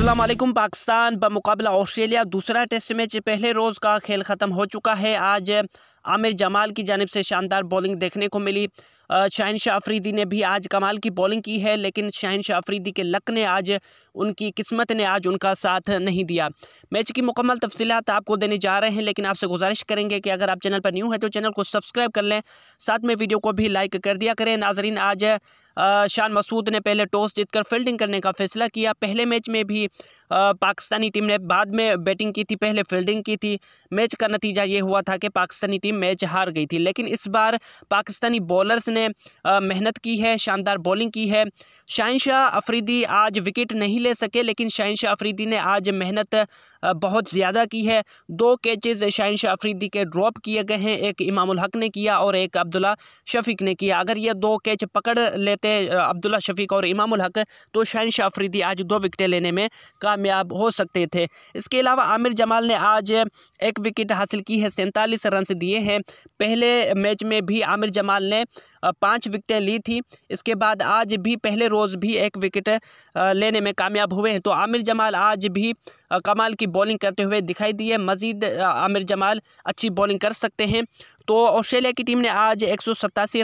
अल्लाम पाकिस्तान मुकाबला ऑस्ट्रेलिया दूसरा टेस्ट मैच पहले रोज़ का खेल ख़त्म हो चुका है आज आमिर जमाल की जानब से शानदार बॉलिंग देखने को मिली शाहन शाह अफरीदी ने भी आज कमाल की बॉलिंग की है लेकिन शाहन शाह अफरीदी के लक ने आज उनकी किस्मत ने आज उनका साथ नहीं दिया मैच की मुकम्मल तफसीत आपको देने जा रहे हैं लेकिन आपसे गुजारिश करेंगे कि अगर आप चैनल पर न्यू हैं तो चैनल को सब्सक्राइब कर लें साथ में वीडियो को भी लाइक कर दिया करें नाजरीन आज शान मसूद ने पहले टॉस जीतकर फील्डिंग करने का फैसला किया पहले मैच में भी पाकिस्तानी टीम ने बाद में बैटिंग की थी पहले फील्डिंग की थी मैच का नतीजा ये हुआ था कि पाकिस्तानी टीम मैच हार गई थी लेकिन इस बार पाकिस्तानी बॉलर्स ने मेहनत की है शानदार बॉलिंग की है शाहिन शाह अफरीदी आज विकेट नहीं ले सके लेकिन शाहिन शाह अफरीदी ने आज मेहनत बहुत ज़्यादा की है दो कैचेज शाहिन शाह अफरीदी के ड्रॉप किए गए हैं एक इमामुल हक ने किया और एक अब्दुल्ला शफीक ने किया अगर ये दो कैच पकड़ लेते विकटें अब्दुल्ला शफीक और इमाम हक तो शहनशाह अफरीदी आज दो विकटें लेने में कामयाब हो सकते थे इसके अलावा आमिर जमाल ने आज एक विकेट हासिल की है सैंतालीस रन दिए हैं पहले मैच में भी आमिर जमाल ने पाँच विकटें ली थी इसके बाद आज भी पहले रोज़ भी एक विकेट लेने में कामयाब हुए हैं तो आमिर जमाल आज भी कमाल की बॉलिंग करते हुए दिखाई दिए मज़ीद आमिर जमाल अच्छी बॉलिंग कर सकते हैं तो ऑस्ट्रेलिया की टीम ने आज एक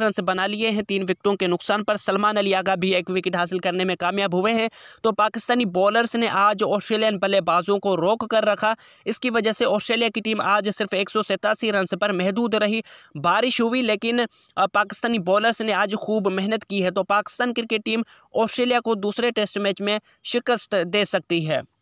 रन बना लिए हैं तीन विकेटों के नुकसान पर सलमान अली आगा भी एक विकेट हासिल करने में कामयाब हुए हैं तो पाकिस्तानी बॉलर्स ने आज ऑस्ट्रेलियन बल्लेबाजों को रोक कर रखा इसकी वजह से ऑस्ट्रेलिया की टीम आज सिर्फ एक रन पर महदूद रही बारिश हुई लेकिन पाकिस्तानी बॉलर्स ने आज खूब मेहनत की है तो पाकिस्तान क्रिकेट टीम ऑस्ट्रेलिया को दूसरे टेस्ट मैच में शिकस्त दे सकती है